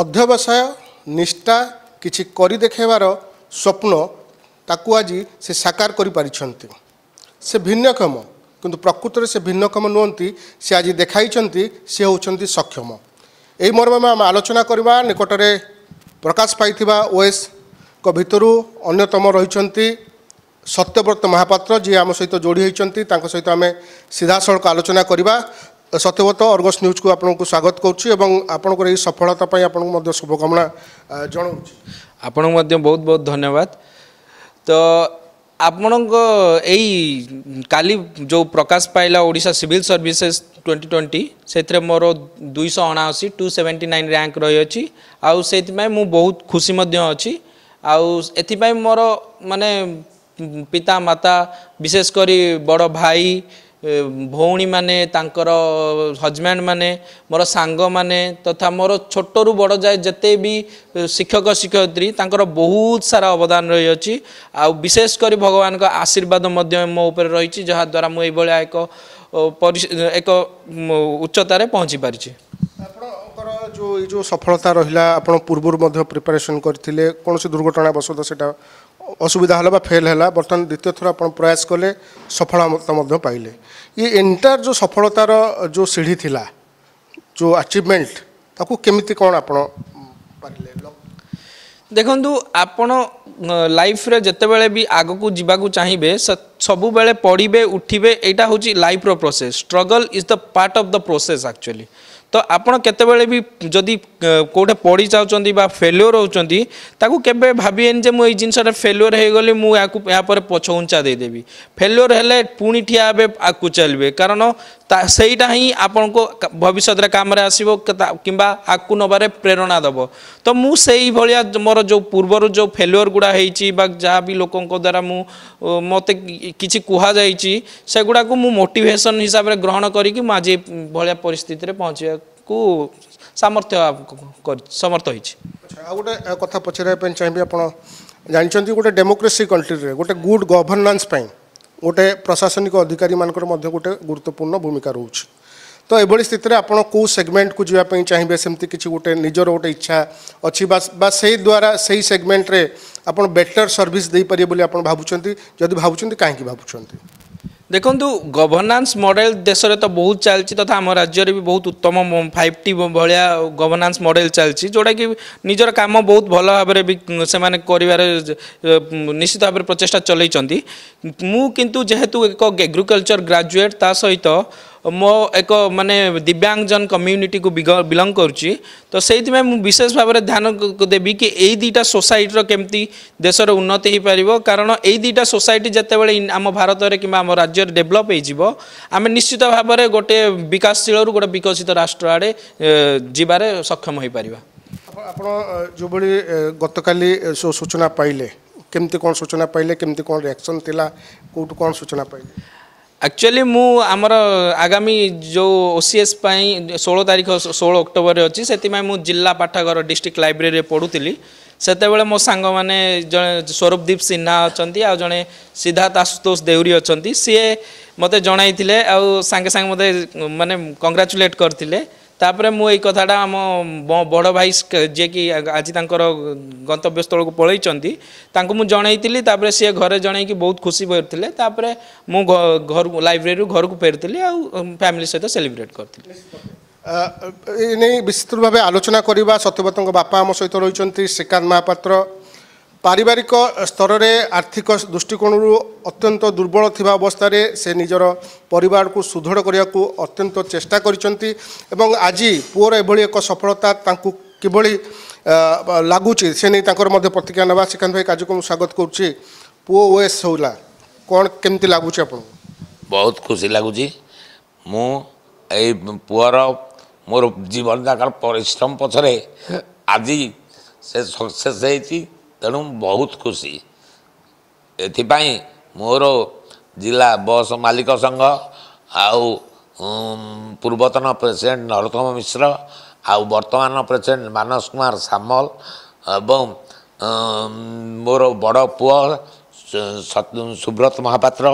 ଅଧ୍ୟବସାୟ ନିଷ୍ଠା କିଛି କରି ଦେଖାଇବାର ସ୍ୱପ୍ନ ତାକୁ ଆଜି ସେ ସାକାର କରିପାରିଛନ୍ତି ସେ ଭିନ୍ନକ୍ଷମ କିନ୍ତୁ ପ୍ରକୃତରେ ସେ ଭିନ୍ନକ୍ଷମ ନୁହନ୍ତି ସେ ଆଜି ଦେଖାଇଛନ୍ତି ସେ ହେଉଛନ୍ତି ସକ୍ଷମ ଏହି ମର୍ମରେ ଆମେ ଆଲୋଚନା କରିବା ନିକଟରେ ପ୍ରକାଶ ପାଇଥିବା ଓଏସ୍ଙ୍କ ଭିତରୁ ଅନ୍ୟତମ ରହିଛନ୍ତି ସତ୍ୟବ୍ରତ ମହାପାତ୍ର ଯିଏ ଆମ ସହିତ ଯୋଡ଼ି ହୋଇଛନ୍ତି ତାଙ୍କ ସହିତ ଆମେ ସିଧାସଳଖ ଆଲୋଚନା କରିବା सत्यवत अर्गस न्यूज को आपन को स्वागत कर सफलता शुभकामना जनाऊँ आप बहुत बहुत धन्यवाद तो आपण काली जो प्रकाश पाइला ओडा सिविल सर्विसेस 2020 ट्वेंटी से मोर दुईश अनाशी टू सेवेन्टी नाइन रैंक रही अच्छी आउ आईपाई मुझे बहुत खुशी अच्छी आउ आई मोर माने पिता माता विशेषकर बड़ भाई ଭଉଣୀମାନେ ତାଙ୍କର ହଜବ୍ୟାଣ୍ଡମାନେ ମୋର ସାଙ୍ଗମାନେ ତଥା ମୋର ଛୋଟରୁ ବଡ଼ ଯାଏ ଯେତେ ବି ଶିକ୍ଷକ ଶିକ୍ଷୟିତ୍ରୀ ତାଙ୍କର ବହୁତ ସାରା ଅବଦାନ ରହିଅଛି ଆଉ ବିଶେଷ କରି ଭଗବାନଙ୍କ ଆଶୀର୍ବାଦ ମଧ୍ୟ ମୋ ଉପରେ ରହିଛି ଯାହାଦ୍ୱାରା ମୁଁ ଏଇଭଳିଆ ଏକ ଏକ ଉଚ୍ଚତାରେ ପହଞ୍ଚି ପାରିଛି ଆପଣଙ୍କର ଯେଉଁ ଏଇ ଯେଉଁ ସଫଳତା ରହିଲା ଆପଣ ପୂର୍ବରୁ ମଧ୍ୟ ପ୍ରିପାରେସନ୍ କରିଥିଲେ କୌଣସି ଦୁର୍ଘଟଣା ବଶତଃ ସେଇଟା ଅସୁବିଧା ହେଲା ବା ଫେଲ୍ ହେଲା ବର୍ତ୍ତମାନ ଦ୍ୱିତୀୟ ଥର ଆପଣ ପ୍ରୟାସ କଲେ ସଫଳତା ମଧ୍ୟ ପାଇଲେ ଇଏ ଏଣ୍ଟାୟାର ଯେଉଁ ସଫଳତାର ଯେଉଁ ସିଢ଼ି ଥିଲା ଯେଉଁ ଆଚିଭମେଣ୍ଟ ତାକୁ କେମିତି କ'ଣ ଆପଣ ପାରିଲେ ଦେଖନ୍ତୁ ଆପଣ ଲାଇଫରେ ଯେତେବେଳେ ବି ଆଗକୁ ଯିବାକୁ ଚାହିଁବେ ସବୁବେଳେ ପଢ଼ିବେ ଉଠିବେ ଏଇଟା ହେଉଛି ଲାଇଫର process struggle is the part of the process actually ତ ଆପଣ କେତେବେଳେ ବି ଯଦି କେଉଁଠି ପଢ଼ି ଯାଉଛନ୍ତି ବା ଫେଲୁଅର୍ ହେଉଛନ୍ତି ତାକୁ କେବେ ଭାବିବେନି ଯେ ମୁଁ ଏଇ ଜିନିଷଟା ଫେଲୁଅର୍ ହୋଇଗଲି ମୁଁ ୟାକୁ ଏହାପରେ ପଛଘୁଞ୍ଚା ଦେଇଦେବି ଫେଲୁଅର୍ ହେଲେ ପୁଣି ଠିଆ ହେବେ ଆଗକୁ ଚାଲିବେ କାରଣ ସେଇଟା ହିଁ ଆପଣଙ୍କ ଭବିଷ୍ୟତରେ କାମରେ ଆସିବ କିମ୍ବା ଆଗକୁ ନେବାରେ ପ୍ରେରଣା ଦେବ ତ ମୁଁ ସେଇଭଳିଆ ମୋର ଯେଉଁ ପୂର୍ବରୁ ଯେଉଁ ଫେଲୁଅର୍ ଗୁଡ଼ା ହେଇଛି ବା ଯାହା ବି ଲୋକଙ୍କ ଦ୍ୱାରା ମୁଁ ମୋତେ କିଛି କୁହାଯାଇଛି ସେଗୁଡ଼ାକୁ ମୁଁ ମୋଟିଭେସନ୍ ହିସାବରେ ଗ୍ରହଣ କରିକି ମୁଁ ଆଜି ଭଳିଆ ପରିସ୍ଥିତିରେ ପହଞ୍ଚିବାକୁ ସାମର୍ଥ୍ୟ ସମର୍ଥ ହେଇଛି ଆଉ ଗୋଟେ କଥା ପଚାରିବା ପାଇଁ ଚାହିଁବି ଆପଣ ଜାଣିଛନ୍ତି ଗୋଟେ ଡେମୋକ୍ରେସି କଣ୍ଟ୍ରିରେ ଗୋଟେ ଗୁଡ୍ ଗଭର୍ଣ୍ଣାନ୍ସ ପାଇଁ गोटे प्रशासनिक अधिकारी मान गोटे गुरुत्वपूर्ण भूमिका रोच तो यह स्थित आपड़ को सेगमेंट को जीवाई चाहिए सेमती किसी गोटे निजर गोटे इच्छा अच्छी से द्वारा से ही सेगमेंट आप बेटर सर्विस दे पारे आप भाव भाई कहीं भावुंट ଦେଖନ୍ତୁ ଗଭର୍ନାନ୍ସ ମଡ଼େଲ ଦେଶରେ ତ ବହୁତ ଚାଲିଛି ତଥା ଆମ ରାଜ୍ୟରେ ବି ବହୁତ ଉତ୍ତମ ଫାଇଭ୍ ଟି ଭଳିଆ ଗଭର୍ନାନ୍ସ ମଡ଼େଲ ଚାଲିଛି ଯେଉଁଟାକି ନିଜର କାମ ବହୁତ ଭଲ ଭାବରେ ବି ସେମାନେ କରିବାରେ ନିଶ୍ଚିତ ଭାବରେ ପ୍ରଚେଷ୍ଟା ଚଲେଇଛନ୍ତି ମୁଁ କିନ୍ତୁ ଯେହେତୁ ଏକ ଏଗ୍ରିକଲଚର ଗ୍ରାଜୁଏଟ୍ ତା ସହିତ ମୋ ଏକ ମାନେ ଦିବ୍ୟାଙ୍ଗଜନ କମ୍ୟୁନିଟିକୁ ବିଲଙ୍ଗ କରୁଛି ତ ସେଇଥିପାଇଁ ମୁଁ ବିଶେଷ ଭାବରେ ଧ୍ୟାନ ଦେବି କି ଏଇ ଦୁଇଟା ସୋସାଇଟିର କେମିତି ଦେଶର ଉନ୍ନତି ହୋଇପାରିବ କାରଣ ଏଇ ଦୁଇଟା ସୋସାଇଟି ଯେତେବେଳେ ଆମ ଭାରତରେ କିମ୍ବା ଆମ ରାଜ୍ୟରେ ଡେଭଲପ୍ ହୋଇଯିବ ଆମେ ନିଶ୍ଚିତ ଭାବରେ ଗୋଟେ ବିକାଶଶୀଳରୁ ଗୋଟେ ବିକଶିତ ରାଷ୍ଟ୍ର ଆଡ଼େ ଯିବାରେ ସକ୍ଷମ ହୋଇପାରିବା ଆପଣ ଯେଉଁଭଳି ଗତକାଲି ସୂଚନା ପାଇଲେ କେମିତି କ'ଣ ସୂଚନା ପାଇଲେ କେମିତି କ'ଣ ରିଆକ୍ସନ୍ ଥିଲା କେଉଁଠୁ କ'ଣ ସୂଚନା ପାଇଲେ एक्चुअली म आगामी जो ओसिएसपै षोह तारिक षो अक्टोबरे अच म जिल्ला पाठघर डिस्ट्रिक लब्रेरी पढुली सतेबे मो साङ जे सौरभदीप सिन्हा अहिले आउँजे सिद्धार्थ आशुतोष देउरी अनि सि मते जनइते आउ साङेसाङ म कङ्ग्राचुलेट गरि ତାପରେ ମୁଁ ଏଇ କଥାଟା ଆମ ବଡ଼ ଭାଇ ଯିଏକି ଆଜି ତାଙ୍କର ଗନ୍ତବ୍ୟସ୍ଥଳକୁ ପଳାଇଛନ୍ତି ତାଙ୍କୁ ମୁଁ ଜଣାଇଥିଲି ତାପରେ ସିଏ ଘରେ ଜଣାଇକି ବହୁତ ଖୁସି ହୋଇଥିଲେ ତାପରେ ମୁଁ ଘରକୁ ଲାଇବ୍ରେରୀରୁ ଘରକୁ ଫେରିଥିଲି ଆଉ ଫ୍ୟାମିଲି ସହିତ ସେଲିବ୍ରେଟ କରିଥିଲି ଏ ନେଇ ବିସ୍ତୃତ ଭାବେ ଆଲୋଚନା କରିବା ସତ୍ୟବ୍ରତଙ୍କ ବାପା ଆମ ସହିତ ରହିଛନ୍ତି ଶ୍ରୀକାନ୍ତ ମହାପାତ୍ର ପାରିବାରିକ ସ୍ତରରେ ଆର୍ଥିକ ଦୃଷ୍ଟିକୋଣରୁ ଅତ୍ୟନ୍ତ ଦୁର୍ବଳ ଥିବା ଅବସ୍ଥାରେ ସେ ନିଜର ପରିବାରକୁ ସୁଦୃଢ଼ କରିବାକୁ ଅତ୍ୟନ୍ତ ଚେଷ୍ଟା କରିଛନ୍ତି ଏବଂ ଆଜି ପୁଅର ଏଭଳି ଏକ ସଫଳତା ତାଙ୍କୁ କିଭଳି ଲାଗୁଛି ସେ ନେଇ ତାଙ୍କର ମଧ୍ୟ ପ୍ରତିକ୍ରିୟା ନେବା ଶ୍ରୀକାନ୍ତ ଭାଇ କାର୍ଯ୍ୟକ୍ରମକୁ ସ୍ୱାଗତ କରୁଛି ପୁଅ ଓଏସ୍ ହଉଲା କ'ଣ କେମିତି ଲାଗୁଛି ଆପଣଙ୍କୁ ବହୁତ ଖୁସି ଲାଗୁଛି ମୁଁ ଏଇ ପୁଅର ମୋର ଜୀବନଯାକର ପରିଶ୍ରମ ପଛରେ ଆଜି ସେ ସକ୍ସେସ୍ ହେଇଛି ତେଣୁ ବହୁତ ଖୁସି ଏଥିପାଇଁ ମୋର ଜିଲ୍ଲା ବସ୍ ମାଲିକ ସଂଘ ଆଉ ପୂର୍ବତନ ପ୍ରେସିଡେଣ୍ଟ ନରୋତ୍ତମ ମିଶ୍ର ଆଉ ବର୍ତ୍ତମାନ ପ୍ରେସିଡେଣ୍ଟ ମାନସ କୁମାର ସାମଲ ଏବଂ ମୋର ବଡ଼ ପୁଅ ସୁବ୍ରତ ମହାପାତ୍ର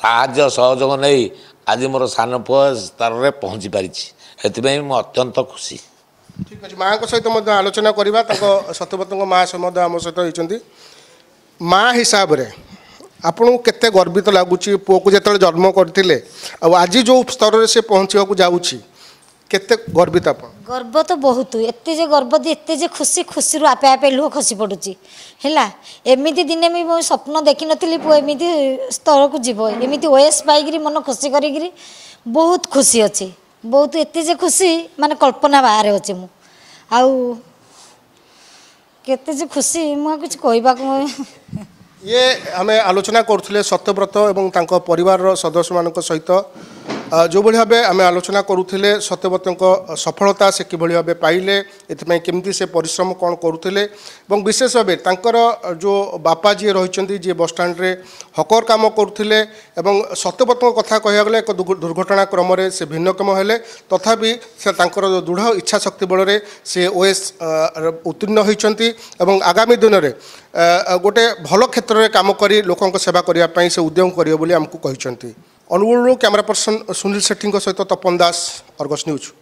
ସାହାଯ୍ୟ ସହଯୋଗ ନେଇ ଆଜି ମୋର ସାନ ପୁଅ ସ୍ତରରେ ପହଞ୍ଚି ପାରିଛି ଏଥିପାଇଁ ମୁଁ ଅତ୍ୟନ୍ତ ଖୁସି ଠିକ୍ ଅଛି ମାଆଙ୍କ ସହିତ ମଧ୍ୟ ଆଲୋଚନା କରିବା ତାଙ୍କ ସତ୍ୟବ୍ରତଙ୍କ ମାଆ ମଧ୍ୟ ଆମ ସହିତ ହେଇଛନ୍ତି ମାଆ ହିସାବରେ ଆପଣଙ୍କୁ କେତେ ଗର୍ବିତ ଲାଗୁଛି ପୁଅକୁ ଯେତେବେଳେ ଜନ୍ମ କରିଥିଲେ ଆଉ ଆଜି ଯେଉଁ ସ୍ତରରେ ସେ ପହଞ୍ଚିବାକୁ ଯାଉଛି କେତେ ଗର୍ବିତ ଆପଣ ଗର୍ବ ତ ବହୁତ ଏତେ ଯେ ଗର୍ବ ଯେ ଏତେ ଯେ ଖୁସି ଖୁସିରୁ ଆପେ ଆପେ ଲୁହ ଖସି ପଡ଼ୁଛି ହେଲା ଏମିତି ଦିନେ ବି ମୁଁ ସ୍ୱପ୍ନ ଦେଖିନଥିଲି ପୁଅ ଏମିତି ସ୍ତରକୁ ଯିବ ଏମିତି ଓଏସ୍ ପାଇକିରି ମନ ଖୁସି କରିକିରି ବହୁତ ଖୁସି ଅଛି ବହୁତ ଏତେ ଯେ ଖୁସି ମାନେ କଳ୍ପନା ବାହାରେ ଅଛି ମୁଁ ଆଉ କେତେ ଯେ ଖୁସି ମୁଁ ଆଉ କିଛି କହିବାକୁ ଇଏ ଆମେ ଆଲୋଚନା କରୁଥିଲେ ସତ୍ୟବ୍ରତ ଏବଂ ତାଙ୍କ ପରିବାରର ସଦସ୍ୟମାନଙ୍କ ସହିତ ଯେଉଁଭଳି ଭାବେ ଆମେ ଆଲୋଚନା କରୁଥିଲେ ସତ୍ୟବ୍ରତଙ୍କ ସଫଳତା ସେ କିଭଳି ଭାବେ ପାଇଲେ ଏଥିପାଇଁ କେମିତି ସେ ପରିଶ୍ରମ କ'ଣ କରୁଥିଲେ ଏବଂ ବିଶେଷ ଭାବେ ତାଙ୍କର ଯେଉଁ ବାପା ଯିଏ ରହିଛନ୍ତି ଯିଏ ବସଷ୍ଟାଣ୍ଡରେ ହକର କାମ କରୁଥିଲେ ଏବଂ ସତ୍ୟବ୍ରତଙ୍କ କଥା କହିବାକୁ ଗଲେ ଏକ ଦୁର୍ଘଟଣା କ୍ରମରେ ସେ ଭିନ୍ନକ୍ଷମ ହେଲେ ତଥାପି ସେ ତାଙ୍କର ଯେଉଁ ଦୃଢ଼ ଇଚ୍ଛାଶକ୍ତି ବଳରେ ସେ ଓଏସ୍ ଉତ୍ତୀର୍ଣ୍ଣ ହୋଇଛନ୍ତି ଏବଂ ଆଗାମୀ ଦିନରେ ଗୋଟେ ଭଲ କ୍ଷେତ୍ରରେ କାମ କରି ଲୋକଙ୍କ ସେବା କରିବା ପାଇଁ ସେ ଉଦ୍ୟମ କରିବେ ବୋଲି ଆମକୁ କହିଛନ୍ତି ଅନୁଗୁଳରୁ କ୍ୟାମେରା ପର୍ସନ ସୁନୀଲ ସେଠୀଙ୍କ ସହିତ ତପନ ଦାସ ଅର୍ଗସ୍ ନ୍ୟୁଜ୍